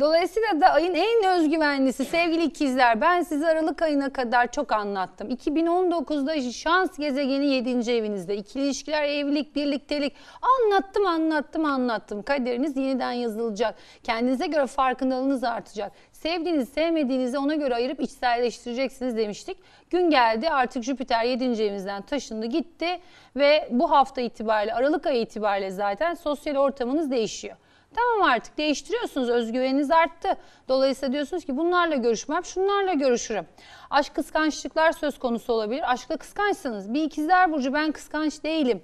Dolayısıyla da ayın en özgüvenlisi sevgili ikizler. Ben size Aralık ayına kadar çok anlattım. 2019'da şans gezegeni 7. evinizde. İkili ilişkiler, evlilik, birliktelik. Anlattım, anlattım, anlattım. Kaderiniz yeniden yazılacak. Kendinize göre farkındalığınız artacak. Sevdiğiniz, sevmediğinizi ona göre ayırıp içselleştireceksiniz demiştik. Gün geldi artık Jüpiter 7. evinizden taşındı gitti ve bu hafta itibariyle Aralık ayı itibariyle zaten sosyal ortamınız değişiyor. Tamam artık değiştiriyorsunuz. Özgüveniniz arttı. Dolayısıyla diyorsunuz ki bunlarla görüşmem, şunlarla görüşürüm. Aşk kıskançlıklar söz konusu olabilir. Aşkla kıskançsınız. Bir ikizler burcu ben kıskanç değilim.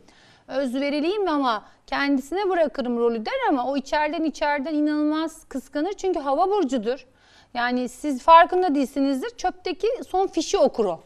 Özveriliyim ama kendisine bırakırım rolü der ama o içeriden içeriden inanılmaz kıskanır. Çünkü hava burcudur. Yani siz farkında değilsinizdir. Çöpteki son fişi okur o.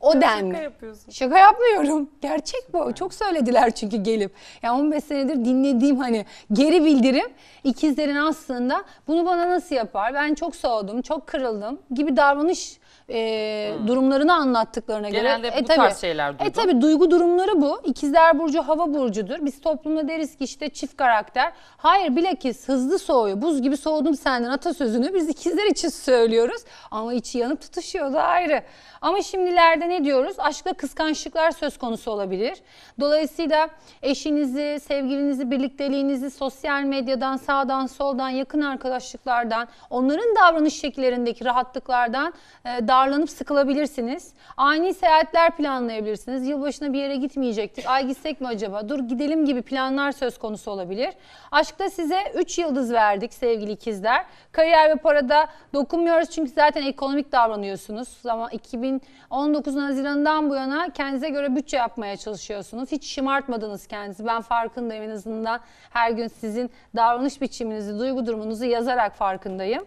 O denli. Şaka yapıyorsun. Şaka yapmıyorum. Gerçek bu. Çok söylediler çünkü gelip. Ya 15 senedir dinlediğim hani geri bildirim ikizlerin aslında bunu bana nasıl yapar? Ben çok soğudum, çok kırıldım gibi davranış e, durumlarını anlattıklarına Genelde göre. bu e, tabii, tarz şeyler E tabi duygu durumları bu. İkizler burcu hava burcudur. Biz toplumda deriz ki işte çift karakter. Hayır bilakis hızlı soğuyor. Buz gibi soğudum senden atasözünü biz ikizler için söylüyoruz. Ama içi yanıp tutuşuyor da ayrı. Ama şimdilerde ne diyoruz? Aşkta kıskançlıklar söz konusu olabilir. Dolayısıyla eşinizi, sevgilinizi, birlikteliğinizi sosyal medyadan, sağdan, soldan, yakın arkadaşlıklardan, onların davranış şekillerindeki rahatlıklardan e, darlanıp sıkılabilirsiniz. Ani seyahatler planlayabilirsiniz. Yılbaşına bir yere gitmeyecektik. Ay gitsek mi acaba? Dur gidelim gibi planlar söz konusu olabilir. Aşkta size 3 yıldız verdik sevgili ikizler. Kariyer ve parada dokunmuyoruz çünkü zaten ekonomik davranıyorsunuz. Ama 2019 Haziran'dan bu yana kendinize göre bütçe yapmaya çalışıyorsunuz. Hiç şımartmadınız kendinizi. Ben farkındayım en azından her gün sizin davranış biçiminizi, duygu durumunuzu yazarak farkındayım.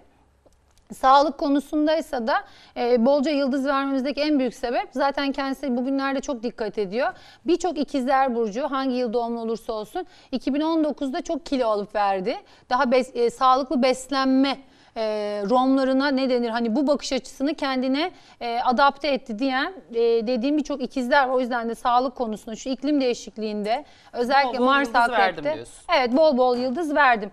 Sağlık konusundaysa da e, bolca yıldız vermemizdeki en büyük sebep zaten kendisi bugünlerde çok dikkat ediyor. Birçok ikizler burcu hangi yıl doğumlu olursa olsun 2019'da çok kilo alıp verdi. Daha bes, e, sağlıklı beslenme e, Romlarına ne denir hani bu bakış açısını kendine e, adapte etti diyen e, dediğim birçok ikizler var. O yüzden de sağlık konusunda şu iklim değişikliğinde özellikle bol bol Mars yıldız evet bol bol yıldız verdim.